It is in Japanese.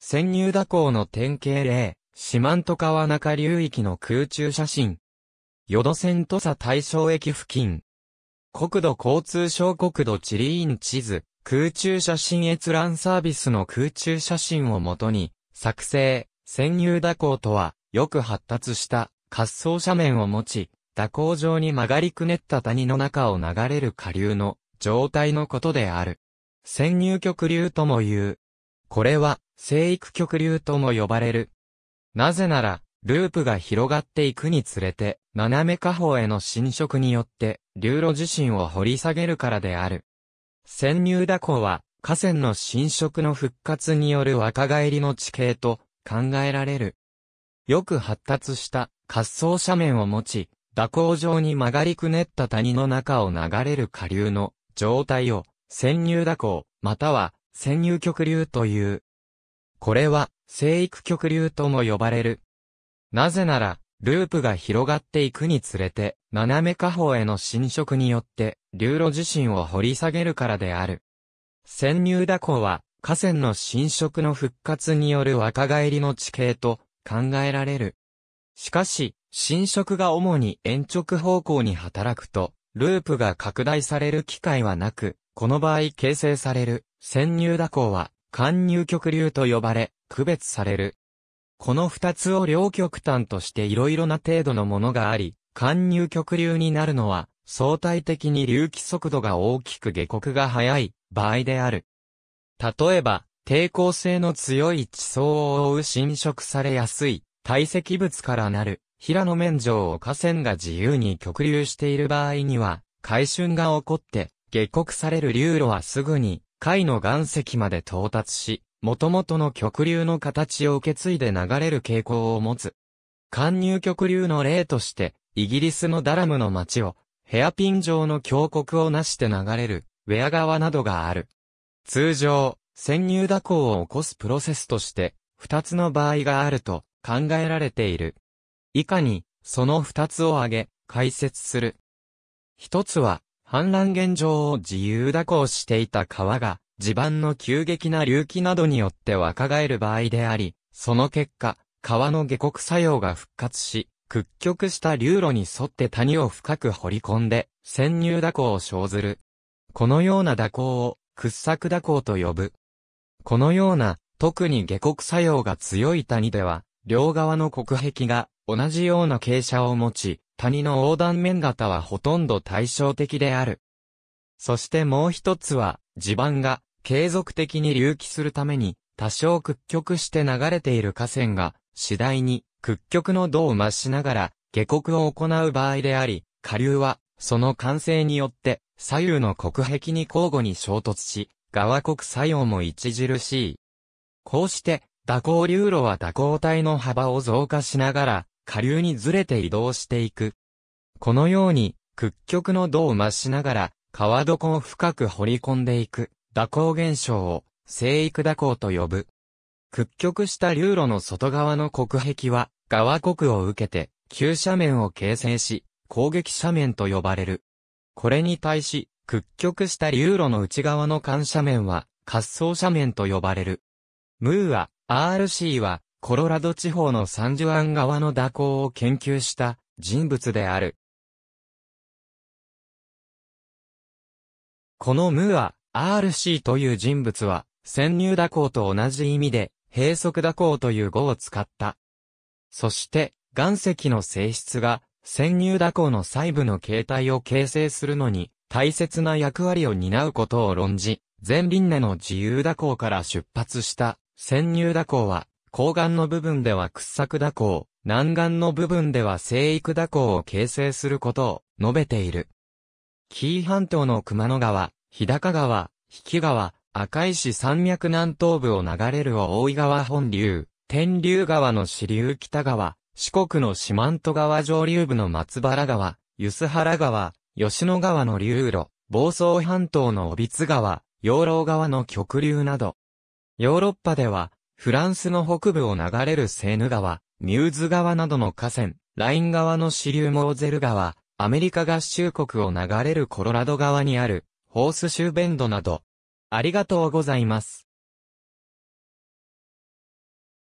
潜入蛇行の典型例、四万十川中流域の空中写真。淀線土佐大正駅付近。国土交通省国土地理院地図、空中写真閲覧サービスの空中写真をもとに、作成、潜入蛇行とは、よく発達した滑走斜面を持ち、蛇行上に曲がりくねった谷の中を流れる下流の状態のことである。潜入局流とも言う。これは、生育極流とも呼ばれる。なぜなら、ループが広がっていくにつれて、斜め下方への侵食によって、流路自身を掘り下げるからである。潜入蛇行は、河川の侵食の復活による若返りの地形と考えられる。よく発達した滑走斜面を持ち、蛇行上に曲がりくねった谷の中を流れる下流の状態を潜入蛇行、または潜入極流という。これは、生育極流とも呼ばれる。なぜなら、ループが広がっていくにつれて、斜め下方への侵食によって、流路自身を掘り下げるからである。潜入蛇行は、河川の侵食の復活による若返りの地形と考えられる。しかし、侵食が主に延直方向に働くと、ループが拡大される機会はなく、この場合形成される潜入蛇行は貫入極流と呼ばれ、区別される。この二つを両極端として色々な程度のものがあり、貫入極流になるのは、相対的に隆起速度が大きく下刻が速い場合である。例えば、抵抗性の強い地層を覆う侵食されやすい堆積物からなる平野面上を河川が自由に極流している場合には、海春が起こって下刻される流路はすぐに貝の岩石まで到達し、元々の極流の形を受け継いで流れる傾向を持つ。貫入極流の例として、イギリスのダラムの町を、ヘアピン状の峡谷をなして流れる、ウェア川などがある。通常、潜入蛇行を起こすプロセスとして、二つの場合があると考えられている。以下に、その二つを挙げ、解説する。一つは、氾濫現状を自由蛇行していた川が、地盤の急激な隆起などによって若返る場合であり、その結果、川の下国作用が復活し、屈曲した流路に沿って谷を深く掘り込んで、潜入蛇行を生ずる。このような蛇行を、掘削蛇行と呼ぶ。このような、特に下国作用が強い谷では、両側の国壁が同じような傾斜を持ち、谷の横断面型はほとんど対照的である。そしてもう一つは、地盤が継続的に隆起するために、多少屈曲して流れている河川が、次第に屈曲の度を増しながら、下国を行う場合であり、下流は、その完成によって、左右の国壁に交互に衝突し、側国作用も著しい。こうして、蛇行流路は蛇行体の幅を増加しながら、下流にずれて移動していく。このように、屈曲の度を増しながら、川床を深く掘り込んでいく、蛇行現象を、生育蛇行と呼ぶ。屈曲した流路の外側の国壁は、側国を受けて、急斜面を形成し、攻撃斜面と呼ばれる。これに対し、屈曲した流路の内側の緩斜面は、滑走斜面と呼ばれる。ムーア、RC は、コロラド地方のサンジュアン川の蛇行を研究した人物である。このムーア、RC という人物は、潜入蛇行と同じ意味で、閉塞蛇行という語を使った。そして、岩石の性質が、潜入蛇行の細部の形態を形成するのに、大切な役割を担うことを論じ、前輪ネの自由蛇行から出発した、潜入蛇行は、高岩の部分では掘削蛇行、南岸の部分では生育蛇行を形成することを述べている。紀伊半島の熊野川、日高川、引き川、赤石山脈南東部を流れる大井川本流、天竜川の支流北川、四国の四万十川上流部の松原川、梼原川、吉野川の流路、房総半島の尾津川、養老川の極流など。ヨーロッパでは、フランスの北部を流れるセーヌ川、ミューズ川などの河川、ライン川の支流モーゼル川、アメリカ合衆国を流れるコロラド川にある、ホースシューベンドなど。ありがとうございます。